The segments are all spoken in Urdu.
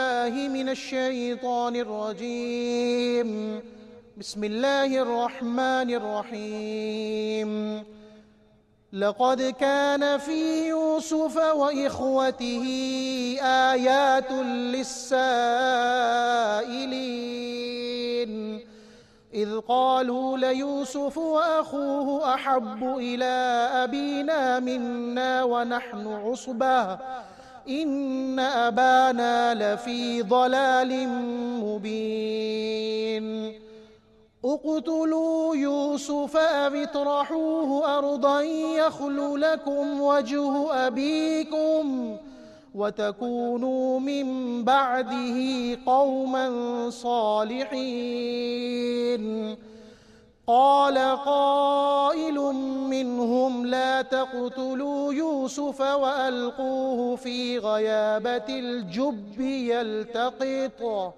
الله من الشيطان الرجيم بسم الله الرحمن الرحيم لقد كان في يوسف وإخوته آيات للسائلين إذ قالوا ليوسف وأخوه أحب إلى أبينا منا ونحن عصبة إن أبانا لفي ضلال مبين اقتلوا يوسف أو اطرحوه أرضا يخل لكم وجه أبيكم وتكونوا من بعده قوما صالحين قال قائل منهم لا تقتلوا يوسف وألقوه في غيابة الجب يلتقط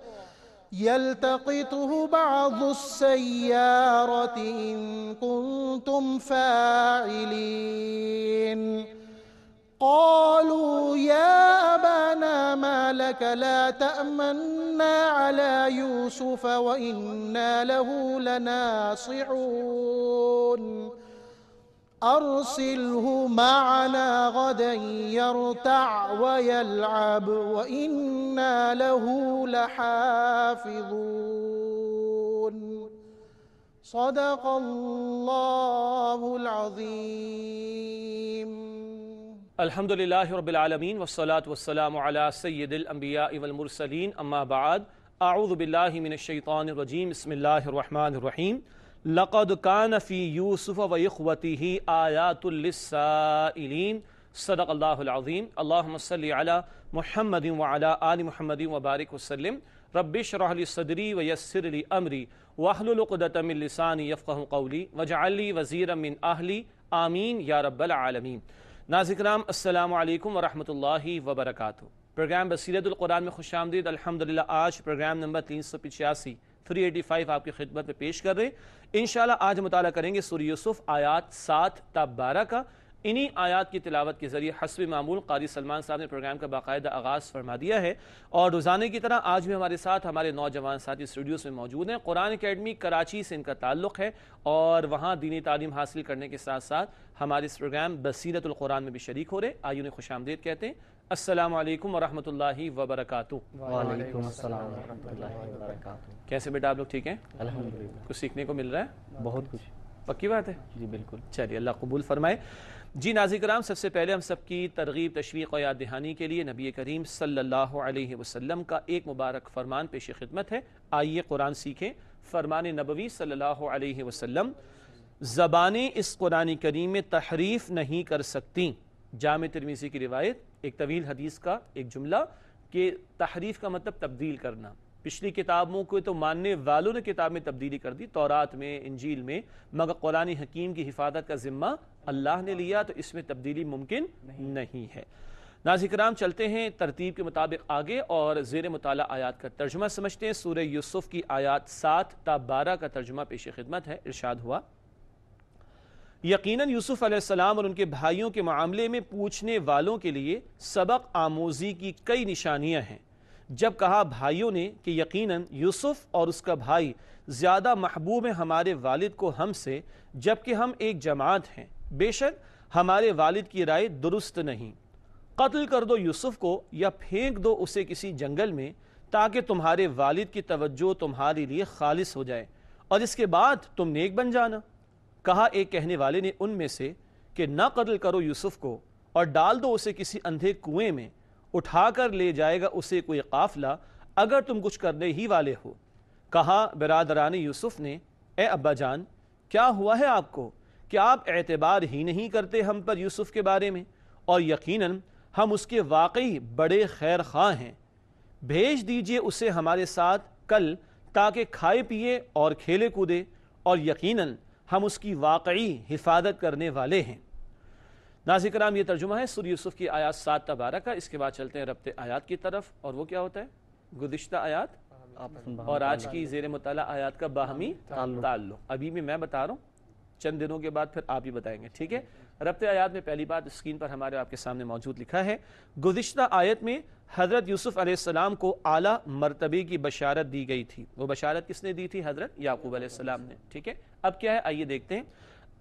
يلتقطه بعض السيارة إن كنتم فاعلين قالوا يا أبانا ما لك لا تأمنا على يوسف وإنا له لناصعون أرسله معنا غدا يرتع ويلعب وإنا له لحافظون صدق الله العظيم الحمد للہ رب العالمین والصلاة والسلام على سید الانبیاء والمرسلین اما بعد اعوذ باللہ من الشیطان الرجیم بسم اللہ الرحمن الرحیم لقد كان في يوسف و اخوته آیات للسائلین صدق اللہ العظیم اللہم صلی علی محمد وعلى آل محمد وبارک وسلم رب شرح لی صدری ویسر لی امری وحل لقدت من لسانی یفقہ قولی وجعل لی وزیرا من اہلی آمین یا رب العالمین کرام السلام علیکم ورحمۃ اللہ وبرکاتہ پروگرام بصیرت القرآن میں خوش آمدید الحمد للہ آج پروگرام نمبر تین سو پچاسی تھری ایٹی فائیو آپ کی خدمت میں پیش کر رہے ہیں انشاءاللہ آج مطالعہ کریں گے سوری یوسف آیات سات تا بارہ کا انہی آیات کی تلاوت کے ذریعے حسب معمول قاری سلمان صاحب نے پروگرام کا باقاعدہ آغاز فرما دیا ہے اور روزانے کی طرح آج بھی ہمارے ساتھ ہمارے نوجوان ساتھی اسٹوڈیوز میں موجود ہیں قرآن اکیڈمی کراچی سے ان کا تعلق ہے اور وہاں دینی تعلیم حاصل کرنے کے ساتھ ساتھ ہمارے اس پروگرام بصیرت القرآن میں بھی شریک ہو رہے آئی انہیں خوش آمدید کہتے ہیں السلام علیکم اللہ وبرکاتہ وعلیکم السلام ورحمۃ اللہ وبرکاتہ کیسے بیٹا آپ لوگ ٹھیک ہیں کچھ سیکھنے کو مل رہا ہے بہت کچھ پکی بات ہے جی بالکل چلیے اللہ قبول فرمائے جی ناظر کرام سب سے پہلے ہم سب کی ترغیب تشویق و یاد دہانی کے لیے نبی کریم صلی اللہ علیہ وسلم کا ایک مبارک فرمان پیش خدمت ہے آئیے قرآن سیکھیں فرمان نبوی صلی اللہ علیہ وسلم زبانیں اس قرآن کریم میں تحریف نہیں کر سکتی جامع ترمیزی کی روایت ایک طویل حدیث کا ایک جملہ کہ تحریف کا مطلب تبدیل کرنا پچھلی کتابوں کو تو ماننے والوں نے کتاب میں تبدیلی کر دی تورات میں انجیل میں مگر قرآن حکیم کی حفاظت کا ذمہ اللہ نے لیا تو اس میں تبدیلی ممکن نہیں ہے ناظر کرام چلتے ہیں ترتیب کے مطابق آگے اور زیر مطالعہ آیات کا ترجمہ سمجھتے ہیں سورہ یوسف کی آیات سات تا بارہ کا ترجمہ پیش خدمت ہے ارشاد ہوا یقیناً یوسف علیہ السلام اور ان کے بھائیوں کے معاملے میں پوچھنے والوں کے لیے سبق آموزی کی کئی نشانیاں ہیں جب کہا بھائیوں نے کہ یقیناً یوسف اور اس کا بھائی زیادہ محبوب ہیں ہمارے والد کو ہم سے جبکہ ہم ایک جماعت ہیں بے شک ہمارے والد کی رائے درست نہیں قتل کر دو یوسف کو یا پھینک دو اسے کسی جنگل میں تاکہ تمہارے والد کی توجہ تمہارے لیے خالص ہو جائے اور اس کے بعد تم نیک بن جانا کہا ایک کہنے والے نے ان میں سے کہ نہ قتل کرو یوسف کو اور ڈال دو اسے کسی اندھے کنویں میں اٹھا کر لے جائے گا اسے کوئی قافلہ اگر تم کچھ کرنے ہی والے ہو کہا برادران یوسف نے اے ابا جان کیا ہوا ہے آپ کو کہ آپ اعتبار ہی نہیں کرتے ہم پر یوسف کے بارے میں اور یقیناً ہم اس کے واقعی بڑے خیر خواہ ہیں بھیج دیجئے اسے ہمارے ساتھ کل تاکہ کھائے پیے اور کھیلے کودے اور یقیناً ہم اس کی واقعی حفاظت کرنے والے ہیں ناظر کرام یہ ترجمہ ہے سور یوسف کی آیات سات تبارہ کا اس کے بعد چلتے ہیں ربط آیات کی طرف اور وہ کیا ہوتا ہے گزشتہ آیات اور آج کی زیر مطالعہ آیات کا باہمی تعلق ابھی بھی میں بتا رہا ہوں چند دنوں کے بعد پھر آپ ہی بتائیں گے ٹھیک ہے ربط آیات میں پہلی بات اسکرین پر ہمارے آپ کے سامنے موجود لکھا ہے گزشتہ آیت میں حضرت یوسف علیہ السلام کو اعلیٰ مرتبے کی بشارت دی گئی تھی وہ بشارت کس نے دی تھی حضرت یعقوب علیہ السلام نے ٹھیک ہے اب کیا ہے آئیے دیکھتے ہیں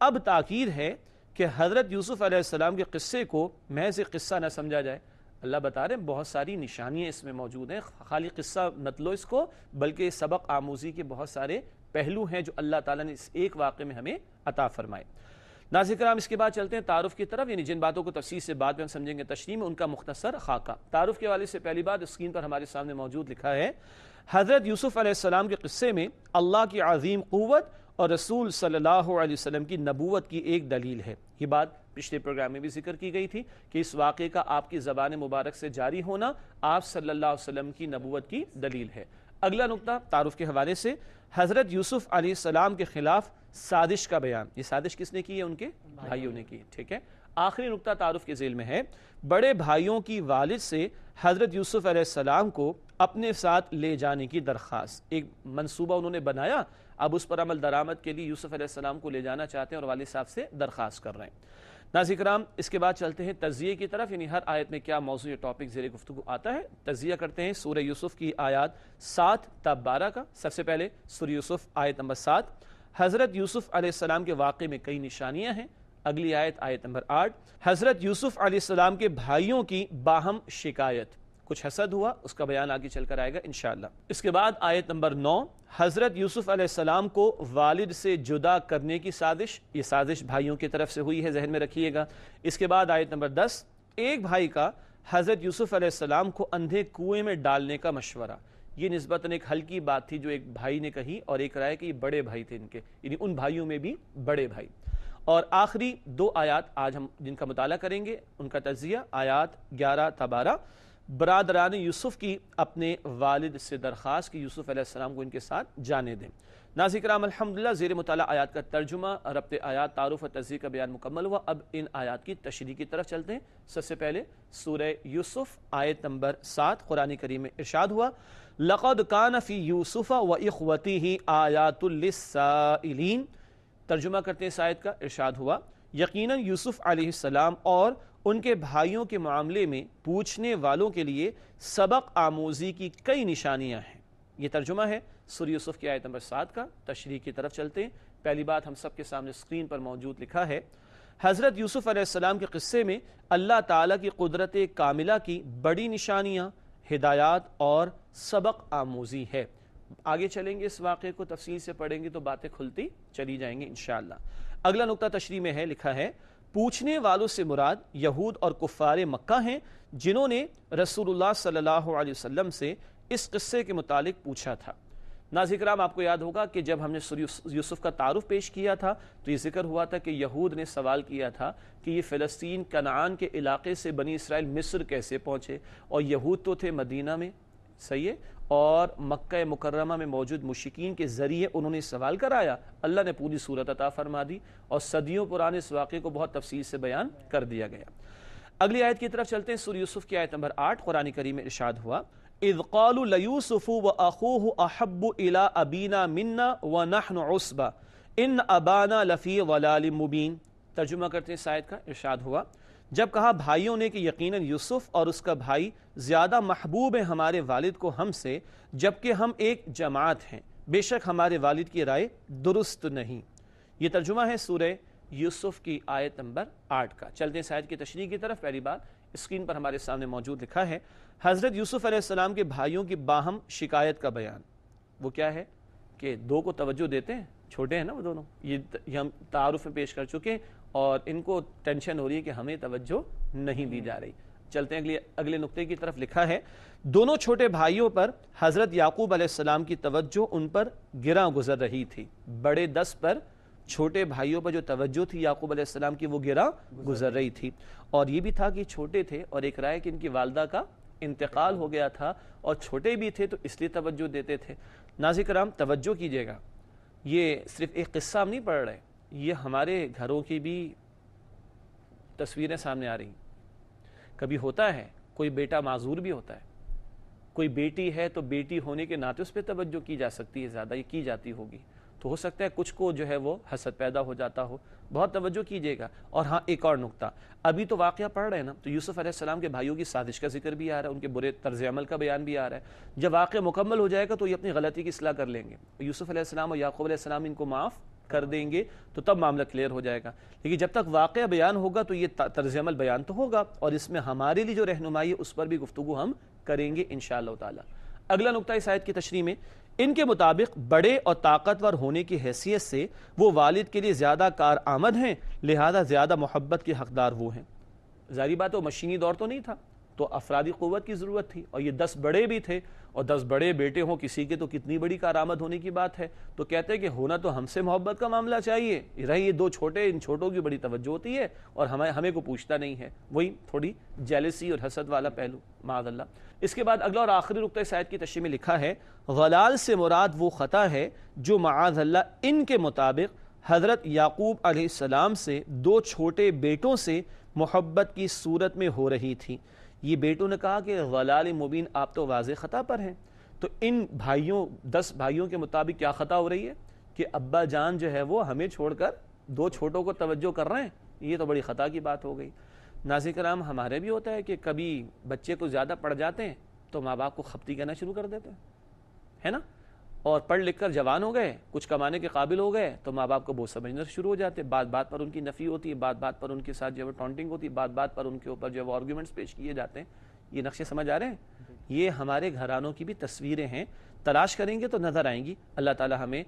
اب تاکیر ہے کہ حضرت یوسف علیہ السلام کے قصے کو محض قصہ نہ سمجھا جائے اللہ بتا رہے ہیں بہت ساری نشانیاں اس میں موجود ہیں خالی قصہ مت لو اس کو بلکہ سبق آموزی کے بہت سارے پہلو ہیں جو اللہ تعالیٰ نے اس ایک واقعے میں ہمیں عطا فرمائے ناظر کرام اس کے بعد چلتے ہیں تعارف کی طرف یعنی جن باتوں کو تفصیل سے بعد میں ہم سمجھیں گے تشریح میں ان کا مختصر خاکہ تعارف کے حوالے سے پہلی بات اسکرین پر ہمارے سامنے موجود لکھا ہے حضرت یوسف علیہ السلام کے قصے میں اللہ کی عظیم قوت اور رسول صلی اللہ علیہ وسلم کی نبوت کی ایک دلیل ہے یہ بات پچھلے پروگرام میں بھی ذکر کی گئی تھی کہ اس واقعے کا آپ کی زبان مبارک سے جاری ہونا آپ صلی اللہ علیہ وسلم کی نبوت کی دلیل ہے اگلا نقطہ تعارف کے حوالے سے حضرت یوسف علیہ السلام کے خلاف سازش کا بیان یہ سازش کس نے کی ہے ان کے بھائیوں نے کی ٹھیک ہے آخری نقطہ تعارف کے ذیل میں ہے بڑے بھائیوں کی والد سے حضرت یوسف علیہ السلام کو اپنے ساتھ لے جانے کی درخواست ایک منصوبہ انہوں نے بنایا اب اس پر عمل درآمد کے لیے یوسف علیہ السلام کو لے جانا چاہتے ہیں اور والد صاحب سے درخواست کر رہے ہیں ناظر کرام اس کے بعد چلتے ہیں تجزیے کی طرف یعنی ہر آیت میں کیا موضوع یا ٹاپک زیر گفتگو آتا ہے تجزیہ کرتے ہیں سورہ یوسف کی آیات سات تا بارہ کا سب سے پہلے سورہ یوسف آیت نمبر سات حضرت یوسف علیہ السلام کے واقعے میں کئی نشانیاں ہیں اگلی آیت آیت نمبر آٹھ حضرت یوسف علیہ السلام کے بھائیوں کی باہم شکایت کچھ حسد ہوا اس کا بیان آگے چل کر آئے گا انشاءاللہ اس کے بعد آیت نمبر نو حضرت یوسف علیہ السلام کو والد سے جدا کرنے کی سازش یہ سازش بھائیوں کی طرف سے ہوئی ہے ذہن میں رکھیے گا اس کے بعد آیت نمبر دس ایک بھائی کا حضرت یوسف علیہ السلام کو اندھے کنویں میں ڈالنے کا مشورہ یہ نسبتاً ایک ہلکی بات تھی جو ایک بھائی نے کہی اور ایک رائے کہ یہ بڑے بھائی تھے ان کے یعنی ان بھائیوں میں بھی بڑے بھائی اور آخری دو آیات آج ہم جن کا مطالعہ کریں گے ان کا تجزیہ آیات گیارہ تبارہ برادران یوسف کی اپنے والد سے درخواست کی یوسف علیہ السلام کو ان کے ساتھ جانے دیں ناظر کرام الحمدللہ زیر مطالعہ آیات کا ترجمہ ربط آیات تعارف و تجزیہ کا بیان مکمل ہوا اب ان آیات کی تشریح کی طرف چلتے ہیں سب سے پہلے سورہ یوسف آیت نمبر سات قرآن کریم میں ارشاد ہوا لَقَدْ كَانَ فِي يُوسُفَ وَإِخْوَتِهِ آيَاتُ آیات ترجمہ کرتے ہیں سائد کا ارشاد ہوا یقیناً یوسف علیہ السلام اور ان کے بھائیوں کے معاملے میں پوچھنے والوں کے لیے سبق آموزی کی کئی نشانیاں ہیں یہ ترجمہ ہے سور یوسف کی آیت نمبر سات کا تشریح کی طرف چلتے ہیں پہلی بات ہم سب کے سامنے سکرین پر موجود لکھا ہے حضرت یوسف علیہ السلام کے قصے میں اللہ تعالیٰ کی قدرت کاملہ کی بڑی نشانیاں ہدایات اور سبق آموزی ہے آگے چلیں گے اس واقعے کو تفصیل سے پڑھیں گے تو باتیں کھلتی چلی جائیں گے انشاءاللہ اگلا نقطہ تشریح میں ہے لکھا ہے پوچھنے والوں سے مراد یہود اور کفار مکہ ہیں جنہوں نے رسول اللہ اللہ صلی علیہ وسلم سے اس قصے کے متعلق پوچھا تھا ناظر کرام آپ کو یاد ہوگا کہ جب ہم نے یوسف کا تعارف پیش کیا تھا تو یہ ذکر ہوا تھا کہ یہود نے سوال کیا تھا کہ یہ فلسطین کنعان کے علاقے سے بنی اسرائیل مصر کیسے پہنچے اور یہود تو تھے مدینہ میں صحیح ہے اور مکہ مکرمہ میں موجود مشکین کے ذریعے انہوں نے سوال کرایا اللہ نے پوری صورت عطا فرما دی اور صدیوں پرانے اس واقعے کو بہت تفصیل سے بیان کر دیا گیا اگلی آیت کی طرف چلتے ہیں سور یوسف کی آیت نمبر آٹھ قرآن کریم میں ارشاد ہوا اذ قالوا ليوسف واخوه احب الى ابينا منا ونحن عصبة ان ابانا لفي ضلال مبين ترجمہ کرتے ہیں سائد کا ارشاد ہوا جب کہا بھائیوں نے کہ یقیناً یوسف اور اس کا بھائی زیادہ محبوب ہیں ہمارے والد کو ہم سے جبکہ ہم ایک جماعت ہیں بے شک ہمارے والد کی رائے درست نہیں یہ ترجمہ ہے سورہ یوسف کی آیت نمبر آٹھ کا چلتے ہیں سائد کی تشریح کی طرف پہلی بات اسکرین پر ہمارے سامنے موجود لکھا ہے حضرت یوسف علیہ السلام کے بھائیوں کی باہم شکایت کا بیان وہ کیا ہے کہ دو کو توجہ دیتے ہیں چھوٹے ہیں نا وہ دونوں یہ ہم تعارف میں پیش کر چکے ہیں اور ان کو ٹینشن ہو رہی ہے کہ ہمیں توجہ نہیں دی جا رہی چلتے ہیں اگلے نقطے کی طرف لکھا ہے دونوں چھوٹے بھائیوں پر حضرت یعقوب علیہ السلام کی توجہ ان پر گراں گزر رہی تھی بڑے دس پر چھوٹے بھائیوں پر جو توجہ تھی یعقوب علیہ السلام کی وہ گراں گزر رہی تھی اور یہ بھی تھا کہ چھوٹے تھے اور ایک رائے کہ ان کی والدہ کا انتقال ہو گیا تھا اور چھوٹے بھی تھے تو اس لیے توجہ دیتے تھے ناظر کرام توجہ کیجیے گا یہ صرف ایک قصہ ہم نہیں پڑھ رہے یہ ہمارے گھروں کی بھی تصویریں سامنے آ رہی ہیں کبھی ہوتا ہے کوئی بیٹا معذور بھی ہوتا ہے کوئی بیٹی ہے تو بیٹی ہونے کے ناطے اس پہ توجہ کی جا سکتی ہے زیادہ یہ کی جاتی ہوگی تو ہو سکتا ہے کچھ کو جو ہے وہ حسد پیدا ہو جاتا ہو بہت توجہ کیجیے گا اور ہاں ایک اور نقطہ ابھی تو واقعہ پڑھ رہے ہیں نا تو یوسف علیہ السلام کے بھائیوں کی سازش کا ذکر بھی آ رہا ہے ان کے برے طرز عمل کا بیان بھی آ رہا ہے جب واقعہ مکمل ہو جائے گا تو یہ اپنی غلطی کی اصلاح کر لیں گے یوسف علیہ السلام اور یعقوب علیہ السلام ان کو معاف کر دیں گے تو تب معاملہ کلیئر ہو جائے گا لیکن جب تک واقعہ بیان بیان ہوگا ہوگا تو تو یہ طرز عمل اور اس میں ہمارے لیے جو رہنمائی ہے اس پر بھی گفتگو ہم کریں گے انشاءاللہ تعالی اگلا نقطہ اس آیت کی تشریح میں ان کے مطابق بڑے اور طاقتور ہونے کی حیثیت سے وہ والد کے لیے زیادہ کارآمد ہیں لہذا زیادہ محبت کے حقدار وہ ہیں ظاہری بات وہ مشینی دور تو نہیں تھا تو افرادی قوت کی ضرورت تھی اور یہ دس بڑے بھی تھے اور دس بڑے بیٹے ہوں کسی کے تو کتنی بڑی کارآمد ہونے کی بات ہے تو کہتے ہیں کہ ہونا تو ہم سے محبت کا معاملہ چاہیے رہی یہ دو چھوٹے ان چھوٹوں کی بڑی توجہ ہوتی ہے اور ہمیں کو پوچھتا نہیں ہے وہی تھوڑی جیلسی اور حسد والا پہلو معاذ اللہ اس کے بعد اگلا اور آخری رقطۂ سید کی تشریح میں لکھا ہے غلال سے مراد وہ خطا ہے جو اللہ ان کے مطابق حضرت یعقوب علیہ السلام سے دو چھوٹے بیٹوں سے محبت کی صورت میں ہو رہی تھی یہ بیٹوں نے کہا کہ غلال مبین آپ تو واضح خطا پر ہیں تو ان بھائیوں دس بھائیوں کے مطابق کیا خطا ہو رہی ہے کہ ابا جان جو ہے وہ ہمیں چھوڑ کر دو چھوٹوں کو توجہ کر رہے ہیں یہ تو بڑی خطا کی بات ہو گئی ناظر کرام ہمارے بھی ہوتا ہے کہ کبھی بچے کو زیادہ پڑ جاتے ہیں تو ماں باپ کو خپتی کہنا شروع کر دیتے ہیں ہے نا اور پڑھ لکھ کر جوان ہو گئے کچھ کمانے کے قابل ہو گئے تو ماں باپ کو بہت سمجھنا شروع ہو جاتے بات بات پر ان کی نفی ہوتی ہے بات بات پر ان کے ساتھ جو ہے ٹانٹنگ ہوتی ہے بات بات پر ان کے اوپر جو ہے آرگیومنٹس آرگومنٹس پیش کیے جاتے ہیں یہ نقشے سمجھ آ رہے ہیں یہ ہمارے گھرانوں کی بھی تصویریں ہیں تلاش کریں گے تو نظر آئیں گی اللہ تعالیٰ ہمیں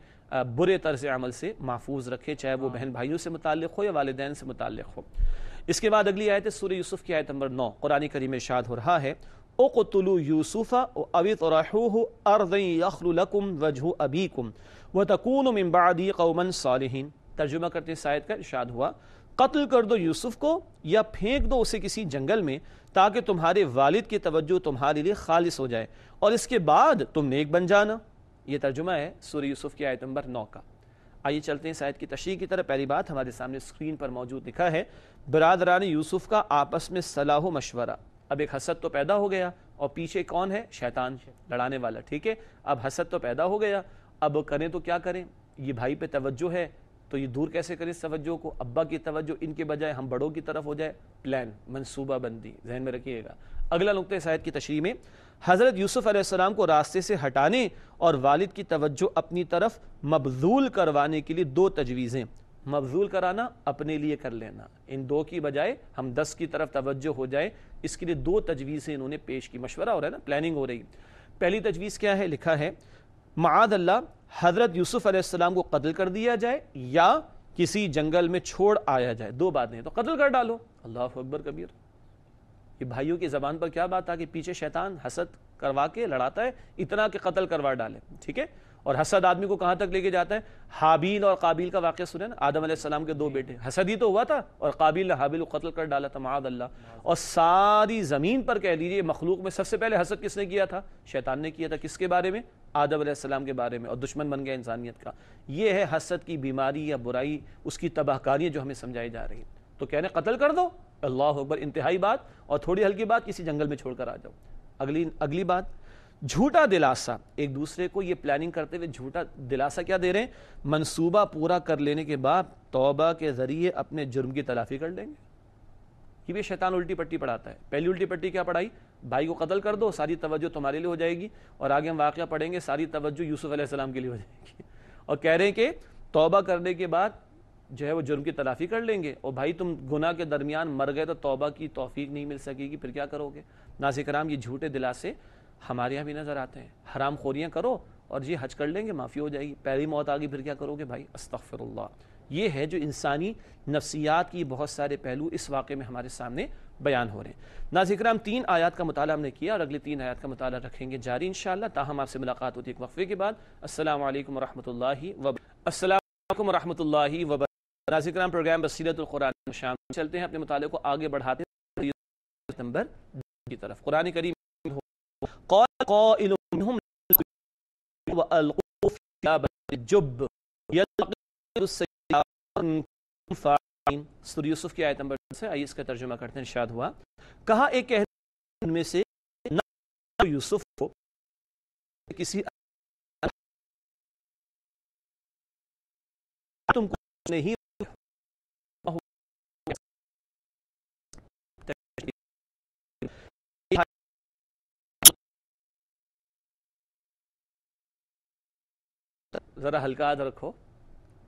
برے طرز عمل سے محفوظ رکھے چاہے وہ بہن بھائیوں سے متعلق ہو یا والدین سے متعلق ہو اس کے بعد اگلی آیت سورہ یوسف کی آیت نمبر نو قرآن کریم ارشاد ہو رہا ہے یوسف یخل لکم ابیکم من بعدی قوما صالحین ترجمہ کرتے کا ارشاد قتل کر دو یوسف کو یا پھینک دو اسے کسی جنگل میں تاکہ تمہارے والد کی توجہ تمہارے لیے خالص ہو جائے اور اس کے بعد تم نیک بن جانا یہ ترجمہ ہے سورہ یوسف کی آیت نمبر نو کا آئیے چلتے ہیں سائد کی تشریح کی طرح پہلی بات ہمارے سامنے اسکرین پر موجود دکھا ہے برادران یوسف کا آپس میں صلاح و مشورہ اب ایک حسد تو پیدا ہو گیا اور پیچھے کون ہے شیطان لڑانے والا ٹھیک ہے اب حسد تو پیدا ہو گیا اب کریں تو کیا کریں یہ بھائی پہ توجہ ہے تو یہ دور کیسے کریں اس توجہ کو ابا کی توجہ ان کے بجائے ہم بڑوں کی طرف ہو جائے پلان منصوبہ بندی ذہن میں رکھیے گا اگلا نقطۂ سید کی تشریح میں حضرت یوسف علیہ السلام کو راستے سے ہٹانے اور والد کی توجہ اپنی طرف مبزول کروانے کے لیے دو تجویزیں مبزول کرانا اپنے لیے کر لینا ان دو کی بجائے ہم دس کی طرف توجہ ہو جائے اس کے لیے دو تجویزیں انہوں نے پیش کی مشورہ ہو رہا ہے نا پلاننگ ہو رہی پہلی تجویز کیا ہے لکھا ہے اللہ حضرت یوسف علیہ السلام کو قتل کر دیا جائے یا کسی جنگل میں چھوڑ آیا جائے دو بات نہیں تو قتل کر ڈالو اللہ اکبر کبیر یہ بھائیوں کی زبان پر کیا بات آ پیچھے شیطان حسد کروا کے لڑاتا ہے اتنا کہ قتل کروا ڈالے ٹھیک ہے اور حسد آدمی کو کہاں تک لے کے جاتا ہے حابیل اور قابیل کا واقعہ سنیں نا آدم علیہ السلام کے دو بیٹے حسد ہی تو ہوا تھا اور قابیل نے حابیل کو قتل کر ڈالا تھا معاد اللہ اور ساری زمین پر کہہ دیجیے مخلوق میں سب سے پہلے حسد کس نے کیا تھا شیطان نے کیا تھا کس کے بارے میں آدم علیہ السلام کے بارے میں اور دشمن بن گیا انسانیت کا یہ ہے حسد کی بیماری یا برائی اس کی تباہ کاریاں جو ہمیں سمجھائی جا رہی ہیں تو کہنے قتل کر دو اللہ اکبر انتہائی بات اور تھوڑی ہلکی بات کسی جنگل میں چھوڑ کر آ جاؤ اگلی اگلی بات جھوٹا دلاسا ایک دوسرے کو یہ پلاننگ کرتے ہوئے جھوٹا دلاسا کیا دے رہے ہیں منصوبہ پورا کر لینے کے بعد توبہ کے ذریعے اپنے جرم کی تلافی کر لیں گے یہ بھی شیطان الٹی پٹی پڑھاتا ہے پہلی الٹی پٹی کیا پڑھائی بھائی کو قتل کر دو ساری توجہ تمہارے لیے ہو جائے گی اور آگے ہم واقعہ پڑھیں گے ساری توجہ یوسف علیہ السلام کے لیے ہو جائے گی اور کہہ رہے ہیں کہ توبہ کرنے کے بعد جو ہے وہ جرم کی تلافی کر لیں گے اور بھائی تم گناہ کے درمیان مر گئے تو توبہ کی توفیق نہیں مل سکے گی پھر کیا کرو گے ناظر کرام یہ جھوٹے دلاسے ہمارے یہاں بھی نظر آتے ہیں حرام خوریاں کرو اور یہ جی حج کر لیں گے معافی ہو جائے گی پہلی موت آ گئی پھر کیا کرو گے بھائی استغفر اللہ یہ ہے جو انسانی نفسیات کی بہت سارے پہلو اس واقعے میں ہمارے سامنے بیان ہو رہے ہیں ناظر ہم تین آیات کا مطالعہ ہم نے کیا اور اگلے تین آیات کا مطالعہ رکھیں گے جاری انشاءاللہ تاہم آپ سے ملاقات ہوتی ایک وقفے کے بعد السلام علیکم ورحمۃ اللہ وبرکاتہ السلام علیکم ورحمۃ اللہ وبر نازکرام پروگرام بصیرت القرآن شام چلتے ہیں اپنے مطالعے کو آگے بڑھاتے ہیں قرآن کریم سور یوسف کی آیت نمبر سے آئیے اس کا ترجمہ کرتے ہیں شاد ہوا کہا ایک ہیں ان میں سے یوسف کو کسی تم کو نہیں ذرا ہلکا یاد رکھو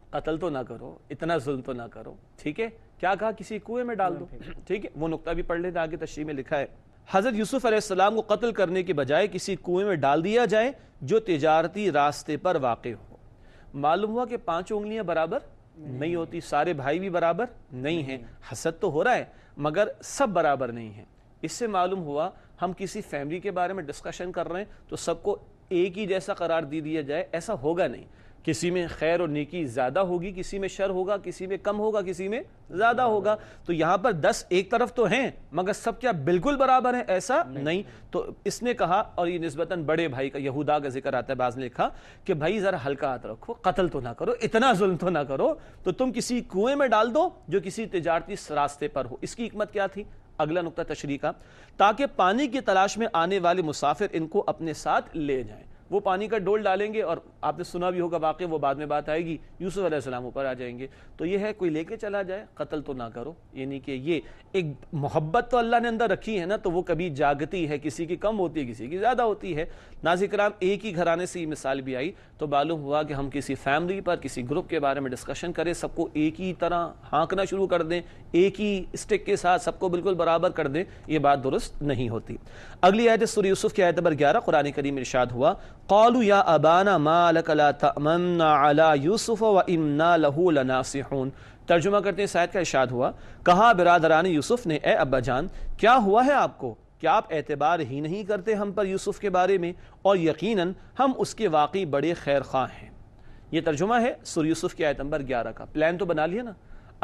قتل تو نہ کرو اتنا ظلم تو نہ کرو ٹھیک ہے کیا کہا کسی کنویں ڈال دو ٹھیک ہے وہ نقطہ بھی پڑھ لیتے آگے تشریح میں لکھا ہے حضرت یوسف علیہ السلام کو قتل کرنے کے بجائے کسی کنویں میں ڈال دیا جائے جو تجارتی راستے پر واقع ہو معلوم ہوا کہ پانچ انگلیاں برابر نہیں ہوتی سارے بھائی بھی برابر نہیں ہیں حسد تو ہو رہا ہے مگر سب برابر نہیں ہیں اس سے معلوم ہوا ہم کسی فیملی کے بارے میں ڈسکشن کر رہے ہیں تو سب کو ایک ہی جیسا قرار دے دیا جائے ایسا ہوگا نہیں کسی میں خیر اور نیکی زیادہ ہوگی کسی میں شر ہوگا کسی میں کم ہوگا کسی میں زیادہ ہوگا تو یہاں پر دس ایک طرف تو ہیں مگر سب کیا بالکل برابر ہیں ایسا نہیں تو اس نے کہا اور یہ نسبتاً بڑے بھائی کا یہودا کا ذکر آتا ہے بعض نے کہا کہ بھائی ذرا ہلکا ہاتھ رکھو قتل تو نہ کرو اتنا ظلم تو نہ کرو تو تم کسی کنویں میں ڈال دو جو کسی تجارتی راستے پر ہو اس کی حکمت کیا تھی اگلا نکتہ کا تاکہ پانی کی تلاش میں آنے والے مسافر ان کو اپنے ساتھ لے جائیں وہ پانی کا ڈول ڈالیں گے اور آپ نے سنا بھی ہوگا واقعہ وہ بعد میں بات آئے گی یوسف علیہ السلام اوپر آ جائیں گے تو یہ ہے کوئی لے کے چلا جائے قتل تو نہ کرو یعنی کہ یہ ایک محبت تو اللہ نے اندر رکھی ہے نا تو وہ کبھی جاگتی ہے کسی کی کم ہوتی ہے کسی کی زیادہ ہوتی ہے ناظر کرام ایک ہی گھرانے سے یہ مثال بھی آئی تو معلوم ہوا کہ ہم کسی فیملی پر کسی گروپ کے بارے میں ڈسکشن کریں سب کو ایک ہی طرح ہانکنا شروع کر دیں ایک ہی اسٹک کے ساتھ سب کو بالکل برابر کر دیں یہ بات درست نہیں ہوتی اگلی آیت سوری یوسف کی آیت نمبر گیارہ قرآن کریم ارشاد ہوا قالوا ابانا ما لک لا على له لناصحون ترجمہ کرتے ہیں سائد کا اشاد ہوا کہا برادران یوسف نے اے ابا جان کیا ہوا ہے آپ کو کیا آپ اعتبار ہی نہیں کرتے ہم پر یوسف کے بارے میں اور یقیناً ہم اس کے واقعی بڑے خیر خواہ ہیں یہ ترجمہ ہے سور یوسف کی آیت نمبر گیارہ کا پلان تو بنا لیا نا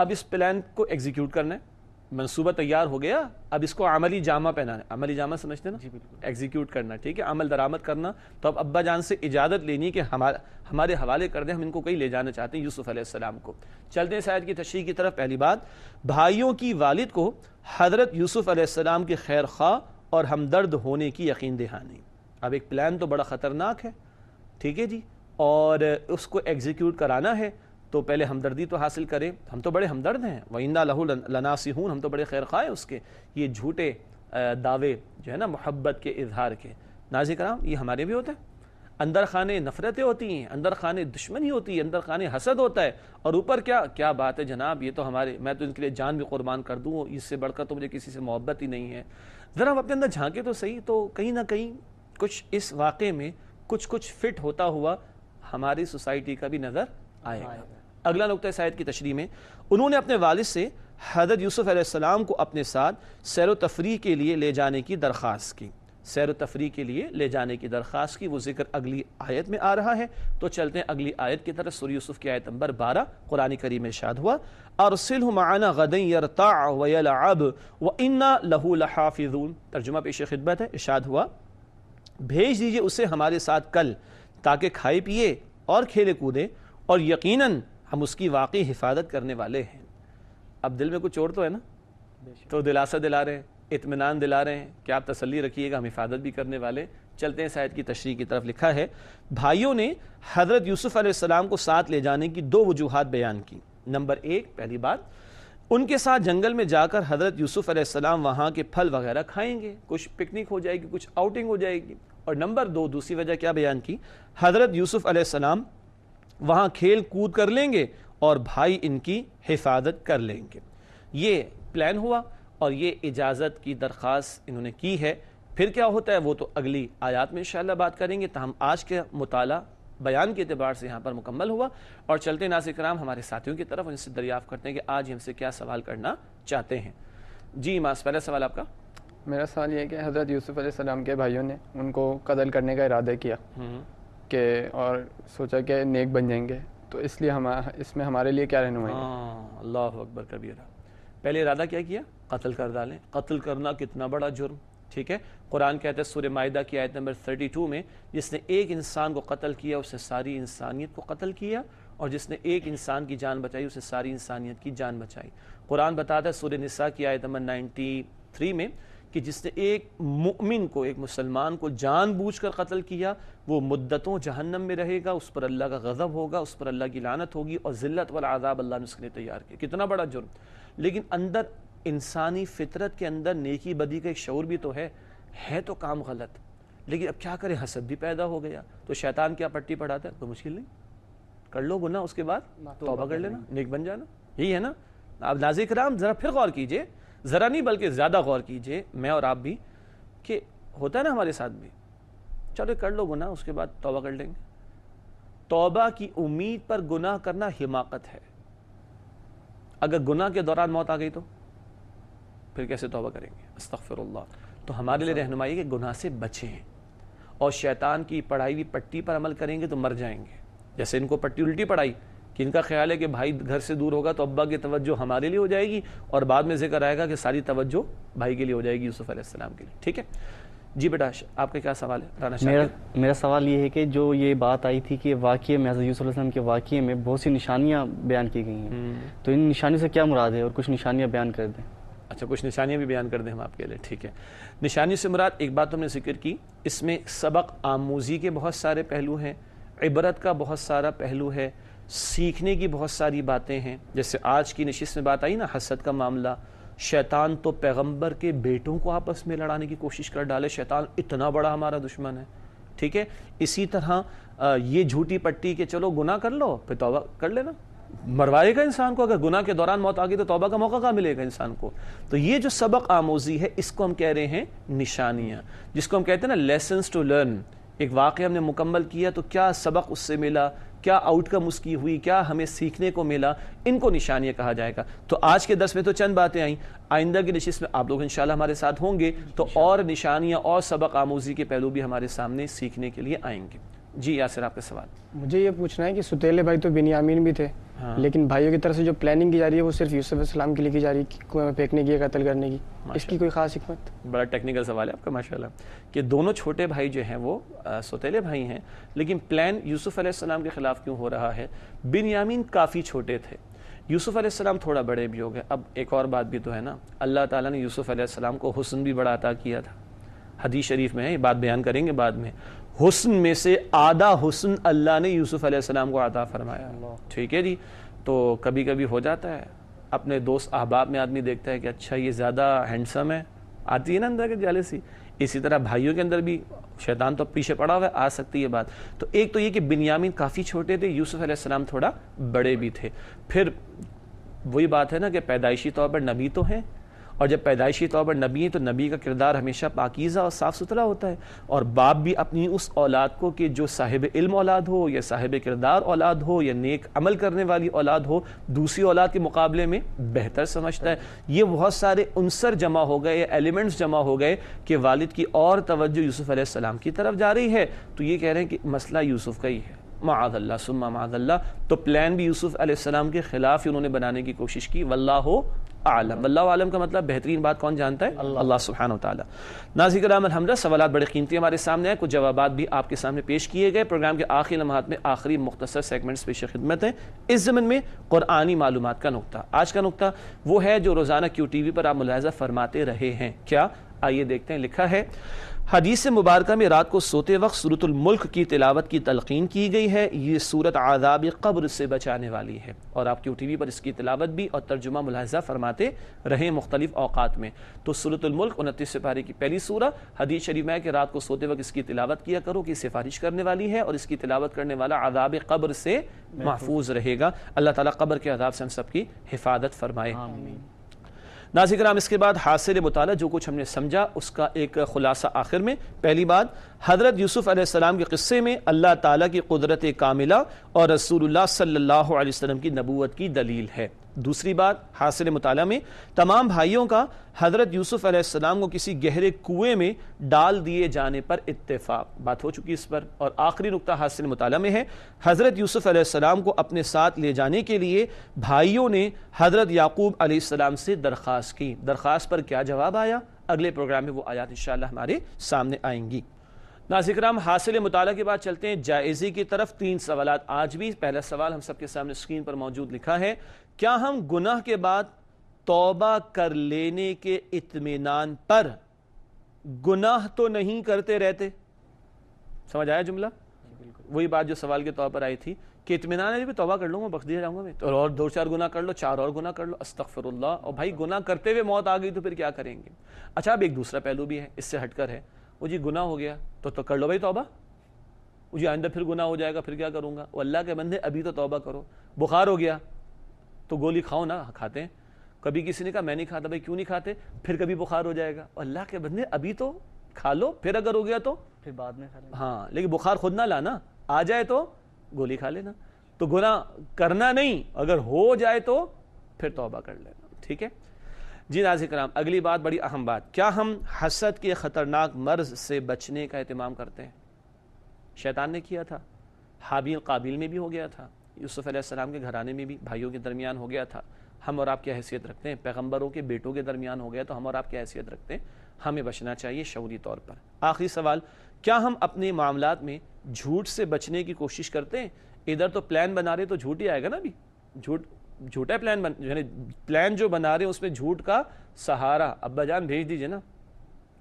اب اس پلان کو ایگزیکیوٹ کرنا ہے منصوبہ تیار ہو گیا اب اس کو عملی جامہ پہنانا عملی سمجھتے نا جامعیکٹ جی، کرنا ٹھیک ہے عمل درآمد کرنا تو اب ابا جان سے اجازت لینی کہ ہمارے حوالے کر دیں ہم ان کو کہیں لے جانا چاہتے ہیں یوسف علیہ السلام کو چلتے ہیں شاید کی تشریح کی طرف پہلی بات بھائیوں کی والد کو حضرت یوسف علیہ السلام کے خیر خواہ اور ہمدرد ہونے کی یقین دہانی اب ایک پلان تو بڑا خطرناک ہے ٹھیک ہے جی اور اس کو ایگزیکیوٹ کرانا ہے تو پہلے ہمدردی تو حاصل کرے ہم تو بڑے ہمدرد ہیں وَإِنَّا لَهُ لَنَاسِحُونَ ہم تو بڑے خیر خواہ اس کے یہ جھوٹے دعوے جو ہے نا محبت کے اظہار کے ناظرین کرام یہ ہمارے بھی ہوتے ہیں اندر خانے نفرتیں ہوتی ہیں اندر خانے دشمنی ہوتی ہے اندر خانے حسد ہوتا ہے اور اوپر کیا کیا بات ہے جناب یہ تو ہمارے میں تو ان کے لیے جان بھی قربان کر دوں اس سے بڑھ کر تو مجھے کسی سے محبت ہی نہیں ہے ذرا ہم اپنے اندر جھانکے تو صحیح تو کہیں نہ کہیں کچھ اس واقعے میں کچھ کچھ فٹ ہوتا ہوا ہماری سوسائٹی کا بھی نظر آئے گا اگلا نقطۂ سائد کی تشریح میں انہوں نے اپنے والد سے حضرت یوسف علیہ السلام کو اپنے ساتھ سیر و تفریح کے لیے لے جانے کی درخواست کی سیر و تفریح کے لیے لے جانے کی درخواست کی وہ ذکر اگلی آیت میں آ رہا ہے تو چلتے ہیں اگلی آیت کی طرف قرآن کری میں اشاد ہوا پیش خدمت ہے اشاد ہوا بھیج دیجئے اسے ہمارے ساتھ کل تاکہ کھائے پیئے اور کھیلے کودے اور یقیناً ہم اس کی واقعی حفاظت کرنے والے ہیں اب دل میں کچھ چوڑ تو ہے نا تو دلاسہ دلا رہے ہیں اطمینان دلا رہے ہیں کہ آپ تسلی رکھیے گا ہم حفاظت بھی کرنے والے چلتے ہیں شاید کی تشریح کی طرف لکھا ہے بھائیوں نے حضرت یوسف علیہ السلام کو ساتھ لے جانے کی دو وجوہات بیان کی نمبر ایک پہلی بات ان کے ساتھ جنگل میں جا کر حضرت یوسف علیہ السلام وہاں کے پھل وغیرہ کھائیں گے کچھ پکنک ہو جائے گی کچھ آؤٹنگ ہو جائے گی اور نمبر دو دوسری وجہ کیا بیان کی حضرت یوسف علیہ السلام وہاں کھیل کود کر لیں گے اور بھائی ان کی حفاظت کر لیں گے یہ پلان ہوا اور یہ اجازت کی درخواست انہوں نے کی ہے پھر کیا ہوتا ہے وہ تو اگلی آیات میں انشاءاللہ بات کریں گے تاہم آج کے مطالعہ بیان کے اعتبار سے یہاں پر مکمل ہوا اور چلتے ناظر کرام ہمارے ساتھیوں کی طرف ان سے دریافت کرتے ہیں کہ آج ہم سے کیا سوال کرنا چاہتے ہیں جی ماس پہلا سوال آپ کا میرا سوال یہ ہے کہ حضرت یوسف علیہ السلام کے بھائیوں نے ان کو قتل کرنے کا ارادہ کیا اور سوچا کہ نیک بن جائیں گے تو اس لیے ہم اس میں ہمارے لیے کیا رہنمائی ہاں اللہ اکبر کبیرہ پہلے ارادہ کیا کیا قتل کر ڈالیں قتل کرنا کتنا بڑا جرم ٹھیک ہے قرآن کہتا ہے سورہ معاہدہ کی آیت نمبر 32 میں جس نے ایک انسان کو قتل کیا اسے ساری انسانیت کو قتل کیا اور جس نے ایک انسان کی جان بچائی اسے ساری انسانیت کی جان بچائی قرآن بتاتا ہے سورہ نساء کی آیت نمبر 93 میں کہ جس نے ایک مؤمن کو ایک مسلمان کو جان بوجھ کر قتل کیا وہ مدتوں جہنم میں رہے گا اس پر اللہ کا غضب ہوگا اس پر اللہ کی لعنت ہوگی اور ذلت والعذاب اللہ نے اس کے لیے تیار کیا کتنا بڑا جرم لیکن اندر انسانی فطرت کے اندر نیکی بدی کا ایک شعور بھی تو ہے ہے تو کام غلط لیکن اب کیا کریں حسد بھی پیدا ہو گیا تو شیطان کیا پٹی پڑھاتا ہے کوئی مشکل نہیں کر لو گناہ اس کے بعد توبہ کر لینا نیک بن جانا یہی ہے نا آپ نازک رام ذرا پھر غور کیجئے ذرا نہیں بلکہ زیادہ غور کیجئے میں اور آپ بھی کہ ہوتا ہے نا ہمارے ساتھ بھی چلو کر لو گناہ اس کے بعد توبہ کر لیں گے توبہ کی امید پر گناہ کرنا حماقت ہے اگر گناہ کے دوران موت آ گئی تو پھر کیسے توبہ کریں گے استغفر اللہ تو ہمارے لیے رہنمائی کہ گناہ سے بچیں اور شیطان کی پڑھائی بھی پٹی پر عمل کریں گے تو مر جائیں گے جیسے ان کو پٹی الٹی پڑھائی کہ ان کا خیال ہے کہ بھائی گھر سے دور ہوگا تو ابا کی توجہ ہمارے لیے ہو جائے گی اور بعد میں ذکر آئے گا کہ ساری توجہ بھائی کے لیے ہو جائے گی یوسف علیہ السلام کے لیے ٹھیک ہے جی بیٹا آپ کا کیا سوال ہے رانا میرا سوال یہ ہے کہ جو یہ بات آئی تھی کہ واقعے میں حضرت یوسف علیہ السلام کے واقعے میں بہت سی نشانیاں بیان کی گئی ہیں تو ان نشانیوں سے کیا مراد ہے اور کچھ نشانیاں بیان کر دیں اچھا کچھ نشانیاں بھی بیان کر دیں ہم آپ کے لیے ٹھیک ہے نشانی سے مراد ایک بات ہم نے ذکر کی اس میں سبق آموزی کے بہت سارے پہلو ہیں عبرت کا بہت سارا پہلو ہے سیکھنے کی بہت ساری باتیں ہیں جیسے آج کی نشست میں بات آئی نا حسد کا معاملہ شیطان تو پیغمبر کے بیٹوں کو آپس میں لڑانے کی کوشش کر ڈالے شیطان اتنا بڑا ہمارا دشمن ہے ٹھیک ہے اسی طرح یہ جھوٹی پٹی کہ چلو گناہ کر لو پھر توبہ کر لینا مروائے گا انسان کو اگر گناہ کے دوران موت تو توبہ کا موقع کا ملے گا انسان کو تو یہ جو سبق آموزی ہے اس کو ہم کہہ رہے ہیں نشانیاں جس کو ہم کہتے ہیں نا لیسنس ٹو لرن ایک واقعہ ہم نے مکمل کیا تو کیا سبق اس سے ملا کیا آؤٹ کم اس کی ہوئی کیا ہمیں سیکھنے کو ملا ان کو نشانیاں کہا جائے گا تو آج کے درس میں تو چند باتیں آئیں آئندہ کی نشست میں آپ لوگ انشاءاللہ ہمارے ساتھ ہوں گے تو اور نشانیاں اور سبق آموزی کے پہلو بھی ہمارے سامنے سیکھنے کے لیے آئیں گے جی یاسر آپ کا سوال مجھے یہ پوچھنا ہے کہ ستیلے بھائی تو بنیامین بھی تھے ہاں۔ لیکن بھائیوں کی طرف سے جو پلاننگ کی جا رہی ہے وہ صرف یوسف السلام کے لیے کی جا رہی ہے کنویں پھینکنے کی قتل کرنے کی اس کی کوئی خاص حکمت بڑا ٹیکنیکل سوال ہے آپ کا ماشاء اللہ کہ دونوں چھوٹے بھائی جو ہیں وہ ستیلے بھائی ہیں لیکن پلان یوسف علیہ السلام کے خلاف کیوں ہو رہا ہے بنیامین کافی چھوٹے تھے یوسف علیہ السلام تھوڑا بڑے بھی ہو گئے اب ایک اور بات بھی تو ہے نا اللہ تعالیٰ نے یوسف علیہ السلام کو حسن بھی بڑا عطا کیا تھا حدیث شریف میں ہے یہ بات بیان کریں گے بعد میں حسن میں سے آدھا حسن اللہ نے یوسف علیہ السلام کو عطا فرمایا ٹھیک ہے جی تو کبھی کبھی ہو جاتا ہے اپنے دوست احباب میں آدمی دیکھتا ہے کہ اچھا یہ زیادہ ہینڈسم ہے آتی ہے نا اندر کے جالے سی اسی طرح بھائیوں کے اندر بھی شیطان تو پیچھے پڑا ہوا ہے آ سکتی یہ بات تو ایک تو یہ کہ بنیامین کافی چھوٹے تھے یوسف علیہ السلام تھوڑا بڑے بھی تھے پھر وہی بات ہے نا کہ پیدائشی طور پر نبی تو ہیں اور جب پیدائشی طور پر نبی ہیں تو نبی کا کردار ہمیشہ پاکیزہ اور صاف ستھرا ہوتا ہے اور باپ بھی اپنی اس اولاد کو کہ جو صاحب علم اولاد ہو یا صاحب کردار اولاد ہو یا نیک عمل کرنے والی اولاد ہو دوسری اولاد کے مقابلے میں بہتر سمجھتا ہے یہ بہت سارے عنصر جمع ہو گئے یا ایلیمنٹس جمع ہو گئے کہ والد کی اور توجہ یوسف علیہ السلام کی طرف جا رہی ہے تو یہ کہہ رہے ہیں کہ مسئلہ یوسف کا ہی ہے معاذ اللہ سن معاذ اللہ تو پلان بھی یوسف علیہ السلام کے خلاف ہی انہوں نے بنانے کی کوشش کی واللہ ہو عالم اللہ عالم کا مطلب بہترین بات کون جانتا ہے اللہ, اللہ سبحانہ وتعالی ناظر کرام الحمدلہ سوالات بڑے قیمتی ہمارے سامنے ہیں کچھ جوابات بھی آپ کے سامنے پیش کیے گئے پروگرام کے آخری لمحات میں آخری مختصر سیگمنٹس پیش خدمت ہیں اس زمن میں قرآنی معلومات کا نقطہ آج کا نقطہ وہ ہے جو روزانہ کیو ٹی وی پر آپ ملاحظہ فرماتے رہے ہیں کیا آئیے دیکھتے ہیں لکھا ہے حدیث مبارکہ میں رات کو سوتے وقت صورت الملک کی تلاوت کی تلقین کی گئی ہے یہ صورت عذاب قبر سے بچانے والی ہے اور آپ کیو ٹی وی پر اس کی تلاوت بھی اور ترجمہ ملاحظہ فرماتے رہیں مختلف اوقات میں تو صورت الملک انتیس سفاری کی پہلی سورہ حدیث شریف ہے کہ رات کو سوتے وقت اس کی تلاوت کیا کرو کہ سفارش کرنے والی ہے اور اس کی تلاوت کرنے والا عذاب قبر سے محفوظ رہے گا اللہ تعالیٰ قبر کے عذاب سے ہم سب کی حفاظت فرمائے ناظرین کرام اس کے بعد حاصل مطالعہ جو کچھ ہم نے سمجھا اس کا ایک خلاصہ آخر میں پہلی بات حضرت یوسف علیہ السلام کے قصے میں اللہ تعالیٰ کی قدرت کاملہ اور رسول اللہ صلی اللہ علیہ وسلم کی نبوت کی دلیل ہے دوسری بات حاصل مطالعہ میں تمام بھائیوں کا حضرت یوسف علیہ السلام کو کسی گہرے میں ڈال دیے جانے پر اتفاق بات ہو چکی اس پر اور آخری حاصل مطالعہ میں ہے حضرت یوسف علیہ السلام کو اپنے ساتھ لے جانے کے لیے بھائیوں نے حضرت یعقوب علیہ السلام سے درخواست کی درخواست پر کیا جواب آیا اگلے پروگرام میں وہ آیات انشاءاللہ ہمارے سامنے آئیں گی ناظر رام حاصل مطالعہ کے بعد چلتے ہیں جائزی کی طرف تین سوالات آج بھی پہلا سوال ہم سب کے سامنے اسکرین پر موجود لکھا ہے کیا ہم گناہ کے بعد توبہ کر لینے کے اطمینان پر گناہ تو نہیں کرتے رہتے سمجھ آیا جملہ وہی بات جو سوال کے طور پر آئی تھی کہ اطمینان ہے جب جی، توبہ کر لوں گا بخش دیا جاؤں گا میں اور, اور دو چار گناہ کر لو چار اور گناہ کر لو استغفر اللہ اور بھائی گناہ کرتے ہوئے موت آ گئی تو پھر کیا کریں گے اچھا اب ایک دوسرا پہلو بھی ہے اس سے ہٹ کر ہے وہ جی گناہ ہو گیا تو تو کر لو بھائی توبہ وہ جی آئندہ پھر گناہ ہو جائے گا پھر کیا کروں گا وہ اللہ کے بندے ابھی تو توبہ کرو بخار ہو گیا تو گولی کھاؤ نہ کھاتے ہیں کبھی کسی نے کہا میں نہیں کھاتا بھائی کیوں نہیں کھاتے پھر کبھی بخار ہو جائے گا اللہ کے بندے ابھی تو کھا لو پھر اگر ہو گیا تو پھر بعد میں کھا ہاں لیکن بخار خود نہ لانا آ جائے تو گولی کھا لینا تو گناہ کرنا نہیں اگر ہو جائے تو پھر توبہ کر لینا ٹھیک ہے جی رازک کرام اگلی بات بڑی اہم بات کیا ہم حسد کے خطرناک مرض سے بچنے کا اہتمام کرتے ہیں شیطان نے کیا تھا حابیل قابل میں بھی ہو گیا تھا یوسف علیہ السلام کے گھرانے میں بھی بھائیوں کے درمیان ہو گیا تھا ہم اور آپ کیا حیثیت رکھتے ہیں پیغمبروں کے بیٹوں کے درمیان ہو گیا تو ہم اور آپ کیا حیثیت رکھتے ہیں ہمیں بچنا چاہیے شعوری طور پر آخری سوال کیا ہم اپنے معاملات میں جھوٹ سے بچنے کی کوشش کرتے ہیں ادھر تو پلان بنا رہے تو جھوٹ ہی آئے گا نا ابھی جھوٹ جھوٹا پلان بن یعنی پلان جو بنا رہے ہیں اس میں جھوٹ کا سہارا ابا جان بھیج دیجئے نا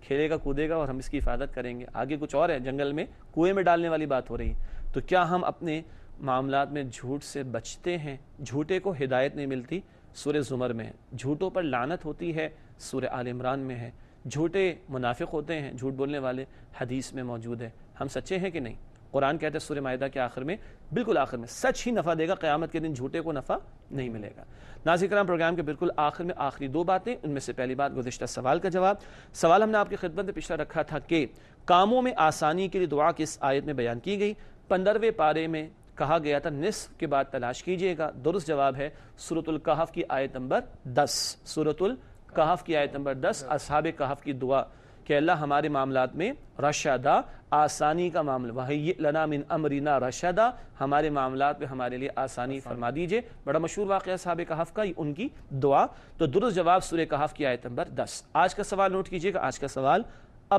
کھیلے گا کودے گا اور ہم اس کی حفاظت کریں گے آگے کچھ اور ہے جنگل میں کنویں میں ڈالنے والی بات ہو رہی ہے تو کیا ہم اپنے معاملات میں جھوٹ سے بچتے ہیں جھوٹے کو ہدایت نہیں ملتی سور زمر میں ہے جھوٹوں پر لانت ہوتی ہے سور عمران میں ہے جھوٹے منافق ہوتے ہیں جھوٹ بولنے والے حدیث میں موجود ہے ہم سچے ہیں کہ نہیں قرآن کہتے ہیں سور معاہدہ کے آخر میں بالکل آخر میں سچ ہی نفع دے گا قیامت کے دن جھوٹے کو نفع نہیں ملے گا ناظر کرام پروگرام کے بالکل آخر میں آخری دو باتیں ان میں سے پہلی بات گزشتہ سوال کا جواب سوال ہم نے آپ کی خدمت میں پچھلا رکھا تھا کہ کاموں میں آسانی کے لیے دعا کس آیت میں بیان کی گئی پندرہویں پارے میں کہا گیا تھا نصف کے بعد تلاش کیجئے گا درست جواب ہے سورت القحف کی آیت نمبر دس سورت القحف کی آیت نمبر دس اصحاب کہف کی دعا کہ اللہ ہمارے معاملات میں رشدہ آسانی کا معاملہ وحی لنا من امرنا رشدہ ہمارے معاملات میں ہمارے لیے آسانی فرما دیجئے بڑا مشہور واقعہ صحابہ کہف کا ان کی دعا تو درست جواب سورہ کہف کی آیت نمبر دس آج کا سوال نوٹ کیجئے گا آج کا سوال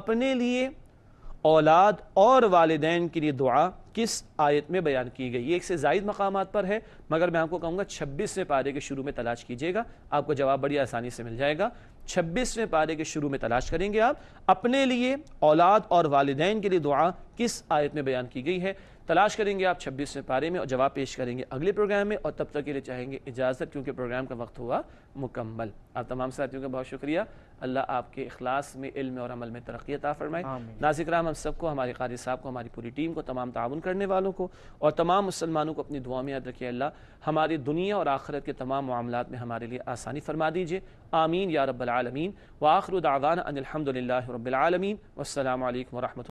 اپنے لیے اولاد اور والدین کے لیے دعا کس آیت میں بیان کی گئی ایک سے زائد مقامات پر ہے مگر میں آپ کو کہوں گا چھبیس میں پارے کے شروع میں تلاش کیجیے گا آپ کو جواب بڑی آسانی سے مل جائے گا چھبیسویں پارے کے شروع میں تلاش کریں گے آپ اپنے لیے اولاد اور والدین کے لیے دعا کس آیت میں بیان کی گئی ہے تلاش کریں گے آپ چھبیسویں پارے میں اور جواب پیش کریں گے اگلے پروگرام میں اور تب تک کے لیے چاہیں گے اجازت کیونکہ پروگرام کا وقت ہوا مکمل آپ تمام ساتھیوں کا بہت شکریہ اللہ آپ کے اخلاص میں علم اور عمل میں ترقی عطا فرمائے نازک رام ہم سب کو ہمارے قادر صاحب کو ہماری پوری ٹیم کو تمام تعاون کرنے والوں کو اور تمام مسلمانوں کو اپنی دعا میں یاد رکھے اللہ ہماری دنیا اور آخرت کے تمام معاملات میں ہمارے لیے آسانی فرما دیجیے آمین یا رب العالمین و آخر الداغان الحمد للہ رب العالمین والسلام علیکم و رحمۃ